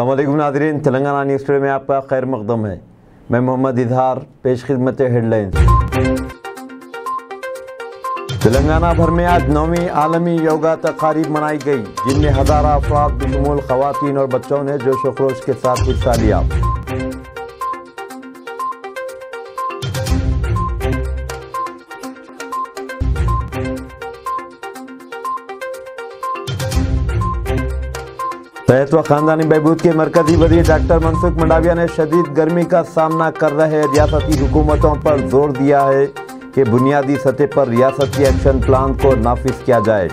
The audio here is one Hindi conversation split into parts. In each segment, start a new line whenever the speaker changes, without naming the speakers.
अल्लाम नाजरीन तेलंगाना न्यूज़ टूडे में आपका खैर मकदम है मैं मोहम्मद इजहार पेश खिदमत हेडलाइन तेलंगाना भर में आज नौवीं आलमी योगा तकारीब मनाई गई जिनमें हज़ारा अफराद बिशमूल खुवान और बच्चों ने जोश खरोश के साथ हिस्सा लिया सेहत खानदानी बहबूद के मरकजी वजी डॉक्टर मनसुख मंडाविया ने शदीद गर्मी का सामना कर रहे रियासती हुकूमतों पर जोर दिया है कि बुनियादी सतह पर रियासती एक्शन प्लान को नाफिज किया जाए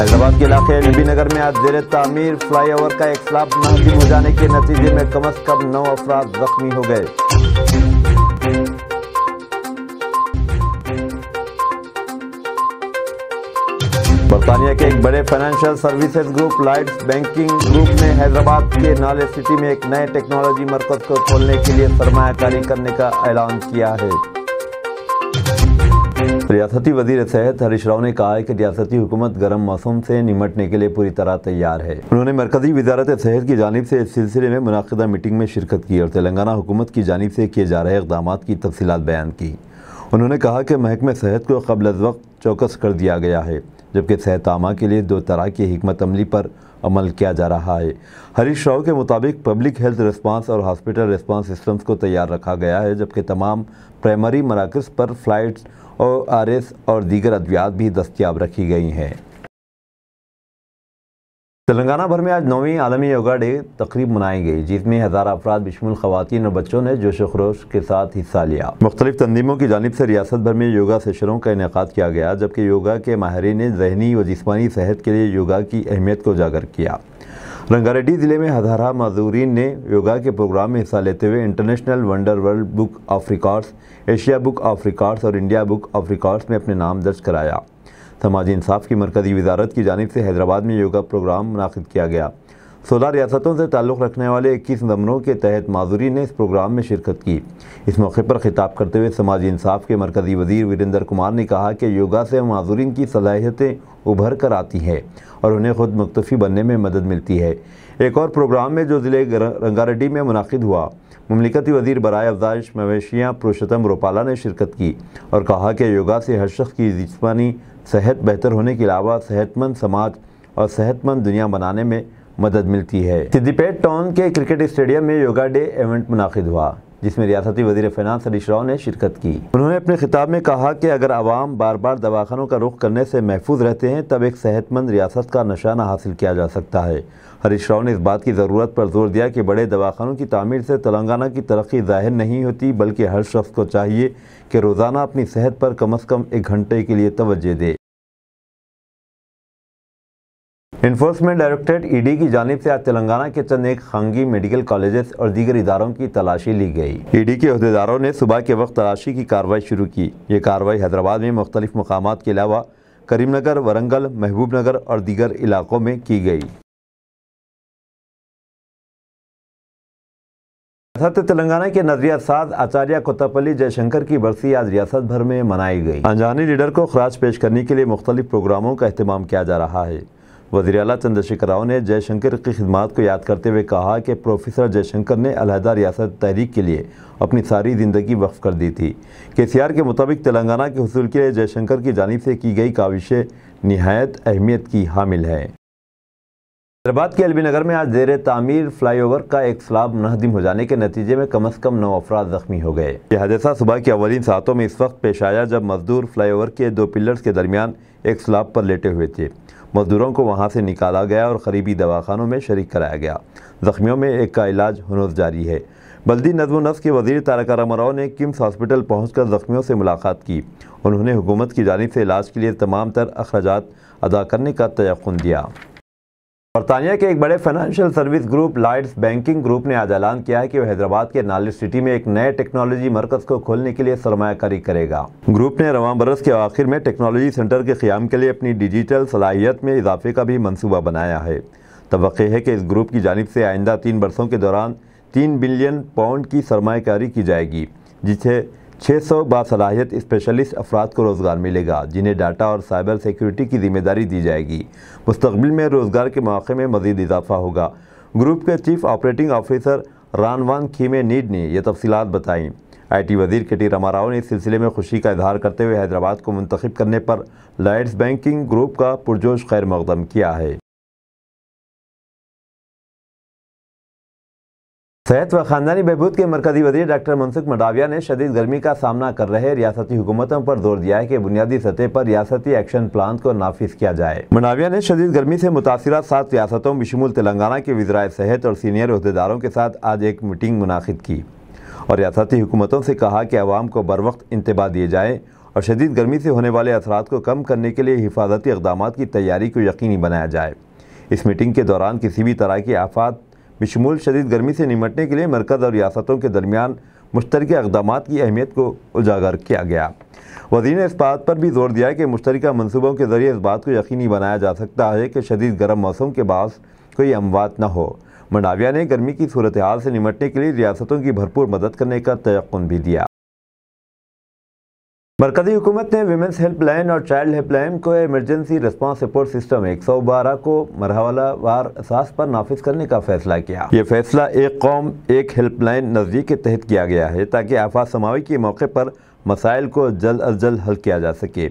हैदराबाद के इलाके एल नगर में आज जेर तामीर फ्लाई ओवर का एक सलाब नाजिम हो जाने के नतीजे में कम अज कम नौ अफराद जख्मी हो गए सानिया के एक बड़े financial services group Lloyds banking group ने हैदराबाद के नाले सिटी में एक नए टेक्नोलॉजी मरकज को खोलने के लिए सरमाकारी करने का ऐलान किया है रियासती वजीर सेहत हरीश राव ने कहा है कि रियासती हुकूमत गर्म मौसम से निमटने के लिए पूरी तरह तैयार है उन्होंने मरकजी वजारत सेहत की जानब से इस सिलसिले में मुनदा मीटिंग में शिरकत की और तेलंगाना हुकूमत की जानब से किए जा रहे इकदाम की तफसीत बयान की उन्होंने कहा कि महकमे सेहत को कबल वक्त चौकस कर दिया गया है जबकि सहतामा के लिए दो तरह की हमत अमली पर अमल किया जा रहा है हरीश राव के मुताबिक पब्लिक हेल्थ रिस्पांस और हॉस्पिटल रिस्पांस सिस्टम्स को तैयार रखा गया है जबकि तमाम प्राइमरी मराकज़ पर फ्लाइट और आर एस और दीगर अद्वियात भी दस्तियाब रखी गई हैं तेलंगाना भर में आज नौवीं आलमी योगा डे तकरीब मनाई गई जिसमें हज़ार अफराद बिशमुल खातन और बच्चों ने जोश खरोश के साथ हिस्सा लिया मुख्तलिफ तनजीमों की जानब से रियासत भर में योगा सेशनों का इनका किया गया जबकि योगा के माहरी ने जहनी व जिसमानी सेहत के लिए योगा की अहमियत को उजागर किया रंगारेड्डी ज़िले में हज़ारा माजूरीन ने योगा के प्रोग्राम में हिस्सा लेते हुए international wonder world book of records Asia book of records और इंडिया बुक ऑफ रिकॉर्ड्स में अपने नाम दर्ज कराया समाजी इंसाफ की मरकजी वजारत की जानब से हैदराबाद में योगा प्रोग्राम मनद किया गया सोलह रियासतों से ताल्लुक़ रखने वाले इक्कीस नंबरों के तहत माजूरी ने इस प्रोग्राम में शिरकत की इस मौके पर खिताब करते हुए समाजी इंसाफ के मरकज़ी वजीर वीरेंद्र कुमार ने कहा कि योगा से माजूरीन की सलाहियतें उभर कर आती हैं और उन्हें खुद मुख्तफ़ी बनने में मदद मिलती है एक और प्रोग्राम में जो ज़िले रंगारेड्डी में मुनद हुआ ममलिकती वजीर बरए अफजाइश मवेशियाँ पुरुषोत्तम रोपाला ने शिरकत की और कहा कि योगा से हर शख्स की जिसमानी सेहत बेहतर होने के अलावा सेहतमंद समाज और सेहतमंद दुनिया बनाने में मदद मिलती है सिद्दीपेट टाउन के क्रिकेट स्टेडियम में योगा डे इवेंट मुनद हुआ जिसमें रियासती वजी फाइनेंस हरीश राव ने शिरकत की उन्होंने अपने खिताब में कहा कि अगर आवाम बार बार दवाखानों का रुख करने से महफूज रहते हैं तब एक सेहतमंद रियासत का निशाना हासिल किया जा सकता है हरीश राव ने इस बात की ज़रूरत पर जोर दिया कि बड़े दवाखानों की तमीर से तेलंगाना की तरक्की जाहिर नहीं होती बल्कि हर शख्स को चाहिए कि रोज़ाना अपनी सेहत पर कम अज़ कम एक घंटे के लिए तोज्जह दे इन्फोर्समेंट डायरेक्टरेट ईडी की जानब से आज तेलंगाना के चंद एक खानगी मेडिकल कॉलेजेस और दीगर इदारों की तलाशी ली गई ईडी e के अहदेदारों ने सुबह के वक्त तलाशी की कार्रवाई शुरू की ये कार्रवाई हैदराबाद में मुख्तलिफ मकाम के अलावा करीमनगर वरंगल नगर और दीगर इलाकों में की गई रियासत तेलंगाना के नजरिया साज आचार्य कोतापली जयशंकर की बरसी आज रियासत भर में मनाई गई अनजानी लीडर को खराज पेश करने के लिए मुख्तलिफ प्रोग्रामों का अहतमाम किया जा रहा है वजी अल चंद्रशेखर राव ने जयशंकर की खिदमत को याद करते हुए कहा कि प्रोफेसर जयशंकर ने अलहदा रियासत तहरीक के लिए अपनी सारी ज़िंदगी वक्फ कर दी थी के सी आर के मुताबिक तेलंगाना के हसूल के लिए जयशंकर की जानब से की गई काविशें नहायत अहमियत की हामिल है हैदराबाद के अलबी नगर में आज जेर तामीर फ्लाईओवर का एक स्लाब मुनहदिम हो जाने के नतीजे में कम अज़ कम नौ अफराद ज़ख्मी हो गए यह हादसा सुबह की अवलिन सातों में इस वक्त पेश आया जब मजदूर ओवर के दो पिलर्स के दरमियान एक स्लाब पर लेटे हुए थे मजदूरों को वहाँ से निकाला गया और करीबी दवाखानों में शरीक कराया गया ज़ख्मियों में एक का इलाज हनोज जारी है बल्दी नजम नस के वजीर तारका राव ने किम्स हॉस्पिटल पहुँच कर ज़ख्मियों से मुलाकात की उन्होंने हुकूमत की जानब से इलाज के लिए तमाम तर अखराज अदा करने का तयन दिया बरतानिया के एक बड़े financial service group Lloyds banking group ने आज ऐलान किया है कि वह हैदराबाद के नाले सिटी में एक नए टेक्नोलॉजी मरकज को खोलने के लिए सरमाकारी करेगा ग्रुप ने रवान बरस के आखिर में टेक्नोलॉजी सेंटर के क्याम के लिए अपनी डिजिटल सलाहियत में इजाफे का भी मनसूबा बनाया है तो है कि इस ग्रुप की जानब से आइंदा तीन बरसों के दौरान तीन बिलियन पाउंड की सरमाकारी की जाएगी जिसे छः सौ बासलाहियत स्पेशलिस्ट अफराद को रोज़गार मिलेगा जिन्हें डाटा और साइबर सिक्योरिटी की जिम्मेदारी दी जाएगी मुस्तबिल में रोज़गार के मौके में मजीद इजाफा होगा ग्रुप के चीफ ऑपरेटिंग ऑफिसर रानवान खीमे नीड ने यह तफसीत बताईं आई टी वजीर के टी रमा राव ने इस सिलसिले में खुशी का इजहार करते हुए हैदराबाद को मंतखब करने पर लाइट्स बैंकिंग ग्रुप का पुरजोश खैर मकदम किया है सेहत व खानदानी बहबूद के मरकजी वजीर डॉक्टर मनसुख मडाविया ने शदीद गर्मी का सामना कर रहे रियासती हुकूमतों पर जोर दिया है कि बुनियादी सतह पर रियासती एक्शन प्लान को नाफिज किया जाए मडाविया ने शदीद गर्मी से मुतासर सात रियासतों बशमूल तेलंगाना के वजराय सेहत और सीनियर अहदेदारों के साथ आज एक मीटिंग मुनद की और रियासती हुकूमतों से कहा कि आवाम को बर वक्त इंतबा दिए जाए और शदीद गर्मी से होने वाले असरात को कम करने के लिए हिफाजती इकदाम की तैयारी को यकीनी बनाया जाए इस मीटिंग के दौरान किसी भी तरह की आफात बशमूल शदीद गर्मी से निमटने के लिए मरकज़ और रियासतों के दरमियान मुश्तर इकदाम की अहमियत को उजागर किया गया वजी ने इस बात पर भी जोर दिया कि मुश्तर मनसूबों के ज़रिए इस बात को यकीनी बनाया जा सकता है कि शदीद गर्म मौसम के बास कोई अमवात न हो मंडाविया ने गर्मी की सूरत हाल से निमटने के लिए रियासतों की भरपूर मदद करने का तयन भी दिया मरकजी हुकूमत ने वेमेंस हेल्पलाइन और चाइल्ड हेल्पलाइन को एमरजेंसी रिस्पांस सपोर्ट सिस्टम एक सौ बारह को वार असास पर नाफिज करने का फैसला किया ये फैसला एक कौम एक हेल्पलाइन नजदीक के तहत किया गया है ताकि आफात समावी के मौके पर मसाइल को जल्द अज जल्द हल किया जा सके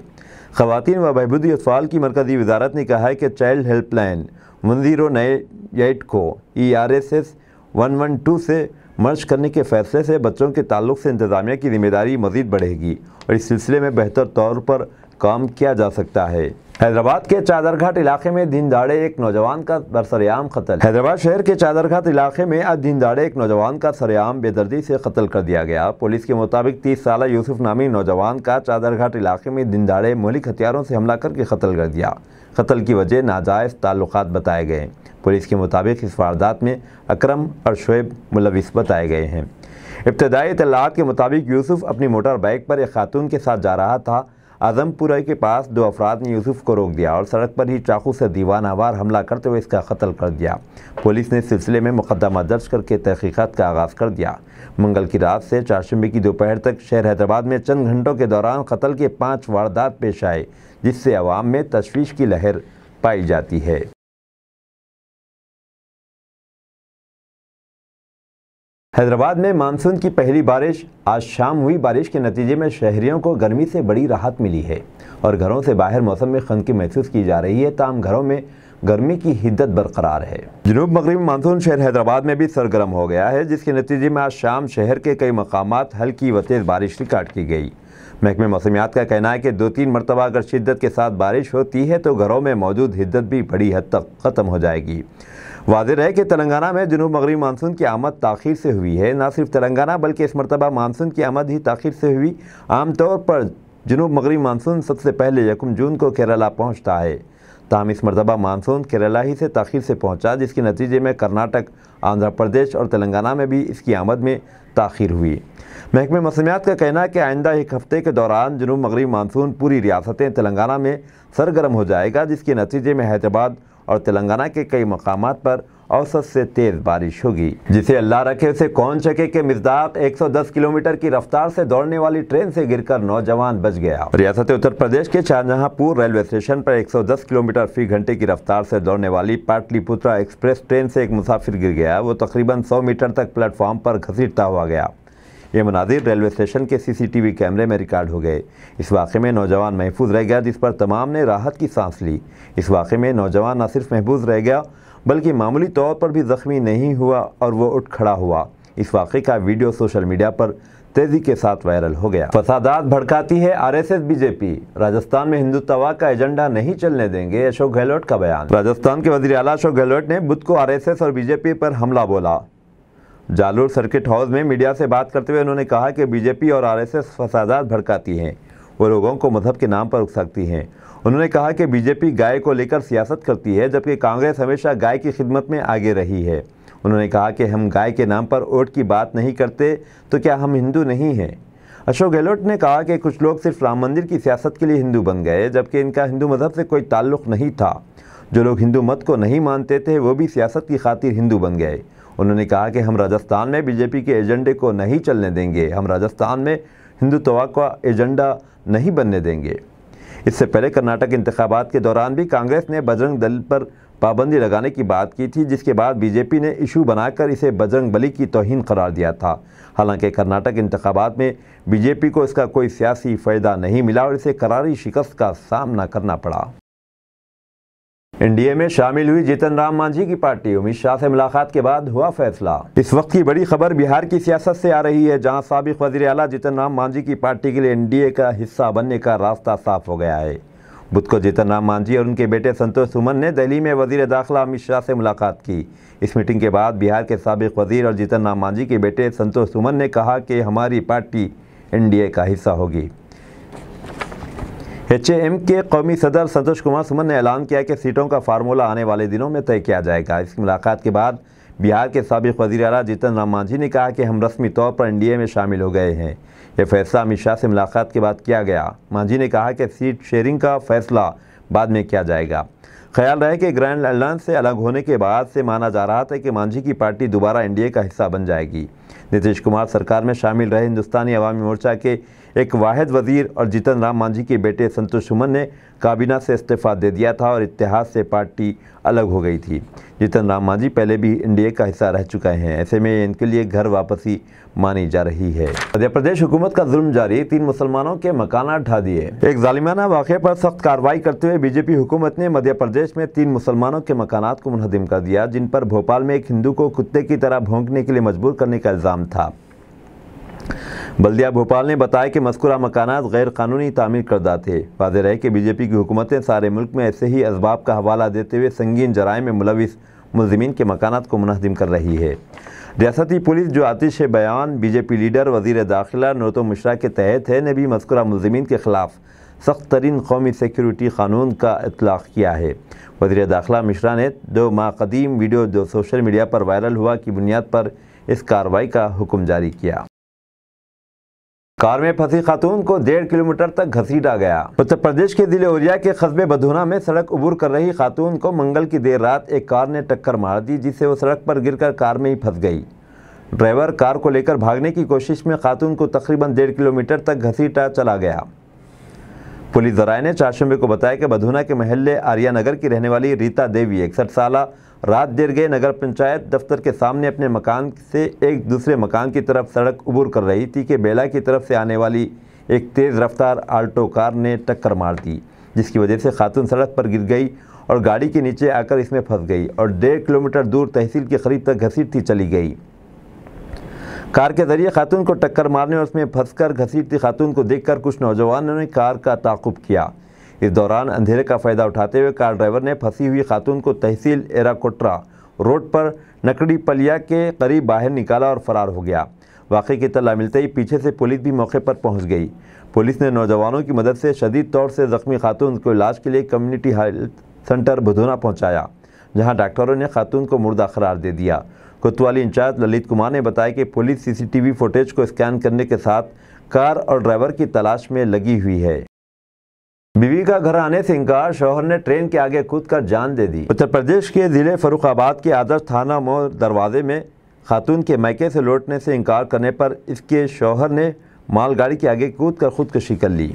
खातन व बहबूदी अफाल की मरकज़ी वजारत ने कहा है कि child helpline one zero nine eight को E R S S one one two से मर्ज करने के फैसले से बच्चों के ताल्लुक से इंतज़ामिया की जिम्मेदारी मजीद बढ़ेगी और इस सिलसिले में बेहतर तौर पर काम किया जा सकता है हैदराबाद के चादरघाट इलाके में दिन दाड़े एक नौजवान का बरसरेआम कत्ल हैदराबाद शहर के चादरघाट इलाके में आज दिन दाड़े एक नौजवान का सरेआम बेदर्दी से कत्ल कर दिया गया पुलिस के मुताबिक तीस साल यूसुफ नामी नौजवान का चादरघाट इलाके में दिन दाड़े मौलिक हथियारों से हमला करके कत्ल कर दिया कत्ल की वजह नाजायज़ ताल्लुक बताए गए पुलिस के मुताबिक इस वारदात में अक्रम और शुएब मुलविस बताए गए हैं इब्तदाई इतलात के मुताबिक यूसुफ अपनी मोटर बाइक पर एक खातून के साथ जा रहा था आजमपुरा के पास दो अफराद ने यूसुफ को रोक दिया और सड़क पर ही चाकू से दीवानावार हमला करते हुए इसका कत्ल कर दिया पुलिस ने सिलसिले में मुकदमा दर्ज करके तहकीक़त का आगाज़ कर दिया मंगल की रात से चारशंबे की दोपहर तक शहर हैदराबाद में चंद घंटों के दौरान कत्ल के पाँच वारदात पेश आए जिससे आवाम में तशवीश की लहर पाई जाती है हैदराबाद में मानसून की पहली बारिश आज शाम हुई बारिश के नतीजे में शहरियों को गर्मी से बड़ी राहत मिली है और घरों से बाहर मौसम में खनकी महसूस की जा रही है ताम घरों में गर्मी की हिद्दत बरकरार है जनूब मगरबी मानसून शहर हैदराबाद में भी सरगर्म हो गया है जिसके नतीजे में आज शाम शहर के कई मकाम हल्की व तेज़ बारिश रिकॉर्ड की गई महकमे मौसमियात का कहना है कि दो तीन मरतबा अगर शिद्दत के साथ बारिश होती है तो घरों में मौजूद हिद्दत भी बड़ी हद तक ख़त्म हो जाएगी वाजिर है कि तेलंगाना में जनूब मगरबी मानसून की आमद तखिर से हुई है ना सिर्फ तेलंगाना बल्कि इस मरतबा मानसून की आमद ही तखिर से हुई आमतौर पर जनूब मगरबी मानसून सबसे पहले यकम जून को केरला पहुँचता है तहम इस मरतबा मानसून केरला ही से तखिर से पहुँचा जिसके नतीजे में कर्नाटक आंध्र प्रदेश और तेलंगाना में भी इसकी आमद में तखिर हुई महकमे मौसमियात का कहना है कि आइंदा एक हफ़्ते के दौरान जनूब मगरबी मानसून पूरी रियासतें तेलंगाना में सरगर्म हो जाएगा जिसके नतीजे में हैदराबाद और तेलंगाना के कई मकाम पर औसत से तेज़ बारिश होगी जिसे अल्लाह रखे उसे कौन चके के मिजदाक 110 किलोमीटर की रफ्तार से दौड़ने वाली ट्रेन से गिरकर नौजवान बच गया रियासत उत्तर प्रदेश के शाहजहांपुर रेलवे स्टेशन पर 110 किलोमीटर फी घंटे की रफ्तार से दौड़ने वाली पाटलिपुत्रा एक्सप्रेस ट्रेन से एक मुसाफिर गिर गया वो तकरीबन सौ मीटर तक प्लेटफॉर्म पर घसीटता हुआ गया ये मनाजिर रेलवे स्टेशन के सीसीटीवी कैमरे में रिकॉर्ड हो गए इस वाक़े में नौजवान महफूज रह गया जिस पर तमाम ने राहत की सांस ली इस वाक़े में नौजवान न सिर्फ महफूज रह गया बल्कि मामूली तौर पर भी ज़ख्मी नहीं हुआ और वो उठ खड़ा हुआ इस वाक़े का वीडियो सोशल मीडिया पर तेज़ी के साथ वायरल हो गया फसादात भड़काती है आरएसएस बीजेपी राजस्थान में हिंदुत्वा का एजेंडा नहीं चलने देंगे अशोक गहलोत का बयान राजस्थान के वजीर अला अशोक गहलोत ने बुध को आरएसएस और बीजेपी पर हमला बोला जालोर सर्किट हाउस में मीडिया से बात करते हुए उन्होंने कहा कि बीजेपी और आरएसएस फसादात भड़काती हैं वो लोगों को मजहब के नाम पर सकती हैं उन्होंने कहा कि बीजेपी गाय को लेकर सियासत करती है जबकि कांग्रेस हमेशा गाय की खिदमत में आगे रही है उन्होंने कहा कि हम गाय के नाम पर वोट की बात नहीं करते तो क्या हम हिंदू नहीं हैं अशोक गहलोत ने कहा कि कुछ लोग सिर्फ राम मंदिर की सियासत के लिए हिंदू बन गए जबकि इनका हिंदू मज़हब से कोई ताल्लुक़ नहीं था जो लोग हिंदू मत को नहीं मानते थे वो भी सियासत की खातिर हिंदू बन गए उन्होंने कहा कि हम राजस्थान में बीजेपी के एजेंडे को नहीं चलने देंगे हम राजस्थान में हिंदुत्व का एजेंडा नहीं बनने देंगे इससे पहले कर्नाटक इंतबात के दौरान भी कांग्रेस ने बजरंग दल पर पाबंदी लगाने की बात की थी जिसके बाद बीजेपी ने इशू बनाकर इसे बजरंग बली की तोहन करार दिया था हालांकि कर्नाटक इंतबात में बीजेपी को इसका कोई सियासी फ़ायदा नहीं मिला और इसे करारी शिकस्त का सामना करना पड़ा एनडीए में शामिल हुई जीतन राम मांझी की पार्टी अमित शाह से मुलाकात के बाद हुआ फैसला इस वक्त की बड़ी खबर बिहार की सियासत से आ रही है जहां सबक वजी अला जीतन राम मांझी की पार्टी के लिए एनडीए का हिस्सा बनने का रास्ता साफ हो गया है बुध को जीतन राम मांझी और उनके बेटे संतोष सुमन ने दिल्ली में वजीर दाखिला अमित शाह से मुलाकात की इस मीटिंग के बाद बिहार के सबक वजीर और जीतन राम मांझी के बेटे संतोष सुमन ने कहा कि हमारी पार्टी एन का हिस्सा होगी एच एम के कौमी सदर संतोष कुमार सुमन ने ऐलान किया कि सीटों का फार्मूला आने वाले दिनों में तय किया जाएगा इस मुलाकात के बाद बिहार के सबक वजी अला जीतन राम मांझी ने कहा कि हम रस्मी तौर पर एनडीए में शामिल हो गए हैं यह फैसला अमित शाह से मुलाकात के बाद किया गया मांझी ने कहा कि सीट शेयरिंग का फैसला बाद में किया जाएगा ख्याल रहे कि ग्रैंड अलायंस से अलग होने के बाद से माना जा रहा था कि मांझी की पार्टी दोबारा एनडीए का हिस्सा बन जाएगी नीतीश कुमार सरकार में शामिल रहे हिंदुस्तानी अवामी मोर्चा के एक वाहिद वजीर और जीतन राम मांझी के बेटे संतोष सुमन ने काबीना से इस्तीफ़ा दे दिया था और इतिहास से पार्टी अलग हो गई थी जीतन राम मांझी पहले भी एनडीए का हिस्सा रह चुके हैं ऐसे में इनके लिए घर वापसी मानी जा रही है मध्य प्रदेश हुकूमत का जुल्म जारी तीन मुसलमानों के मकाना ढा दिए एक जालिमाना वाक़े पर सख्त कार्रवाई करते हुए बीजेपी हुकूमत ने मध्य प्रदेश में तीन मुसलमानों के मकान को मुनहदम कर दिया जिन पर भोपाल में एक हिंदू को कुत्ते की तरह भोंकने के लिए मजबूर करने का इल्ज़ाम था बल्दिया भोपाल ने बताया कि मस्कुरा मकानात गैर कानूनी तमीर करदा थे वाज रहे कि बीजेपी की हुकूमतें सारे मुल्क में ऐसे ही इसबाब का हवाला देते हुए संगीन जराय में मुलविस मुलजमीन के मकाना को मुनहदम कर रही है रियासती पुलिस जो आतिश बयान बीजेपी लीडर वजीर दाखिला नोतो मिश्रा के तहत है ने भी मस्कुरा मुलजमीन के ख़िलाफ़ सख्त तरीन कौमी सिक्योरिटी कानून का इतलाक़ किया है वजीर दाखिला मिश्रा ने दो माह कदीम वीडियो जो सोशल मीडिया पर वायरल हुआ की बुनियाद पर इस कार्रवाई का हुक्म जारी किया कार में फंसी खातून को डेढ़ किलोमीटर तक घसीटा गया उत्तर प्रदेश के जिले ओरिया के कस्बे बधुना में सड़क उबूर कर रही खातून को मंगल की देर रात एक कार ने टक्कर मार दी जिससे वो सड़क पर गिरकर कार में ही फंस गई ड्राइवर कार को लेकर भागने की कोशिश में खातून को तकरीबन डेढ़ किलोमीटर तक घसीटा चला गया पुलिस जराये ने चारशंबे को बताया कि बधुना के महल्ले आर्या नगर की रहने वाली रीता देवी इकसठ साल रात देर गए नगर पंचायत दफ्तर के सामने अपने मकान से एक दूसरे मकान की तरफ सड़क उबूर कर रही थी कि बेला की तरफ से आने वाली एक तेज़ रफ्तार आल्टो कार ने टक्कर मार दी जिसकी वजह से खातून सड़क पर गिर गई और गाड़ी के नीचे आकर इसमें फंस गई और डेढ़ किलोमीटर दूर तहसील के करीब तक घसीटती चली गई कार के जरिए खातून को टक्कर मारने और उसमें फंसकर घसीटती खातून को देखकर कुछ नौजवानों ने कार का ताकुब किया इस दौरान अंधेरे का फ़ायदा उठाते हुए कार ड्राइवर ने फंसी हुई खातून को तहसील एराकोट्रा रोड पर नकड़ी पलिया के करीब बाहर निकाला और फरार हो गया वाकई की तला मिलते ही पीछे से पुलिस भी मौके पर पहुंच गई पुलिस ने नौजवानों की मदद से शदीद तौर से ज़ख्मी खातून को इलाज के लिए कम्युनिटी हेल्थ सेंटर भदोना पहुंचाया जहां डॉक्टरों ने खातून को मुर्दा करार दे दिया कोतवाली इंचार्ज ललित कुमार ने बताया कि पुलिस सीसीटीवी फुटेज को स्कैन करने के साथ कार और ड्राइवर की तलाश में लगी हुई है बीवी का घर आने से इनकार शोहर ने ट्रेन के आगे कूद कर जान दे दी उत्तर प्रदेश के ज़िले फरुखाबाद के आदर्श थाना मोर दरवाजे में खातून के मैके से लौटने से इनकार करने पर इसके शोहर ने मालगाड़ी के आगे कूद कर खुदकशी कर ली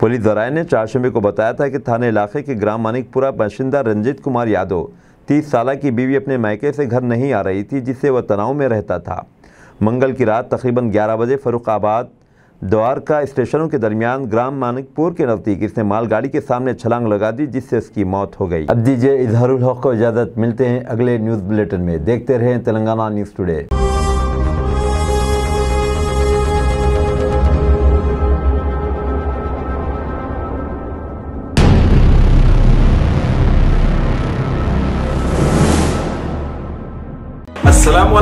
पुलिस जराये ने चारशंबे को बताया था कि थाना इलाके के ग्राम मानिकपुरा बाशिंदा रंजीत कुमार यादव तीस साल की बीवी अपने मैके से घर नहीं आ रही थी जिससे वह तनाव में रहता था मंगल की रात तकरीबन 11 बजे फरुखाबाद द्वारका स्टेशनों के दरमियान ग्राम मानिकपुर के नज़दीक इसने मालगाड़ी के सामने छलांग लगा दी जिससे इसकी मौत हो गई अब दीजिए इजहार को इजाज़त मिलते हैं अगले न्यूज़ बुलेटिन में देखते रहे Telangana news today Aslam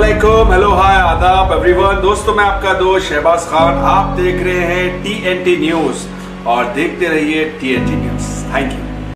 hello hi आदाब एवरीवन दोस्तों मैं आपका दोस्त शहबाज खान आप देख रहे हैं टी एन टी न्यूज और देखते रहिए T N T news thank you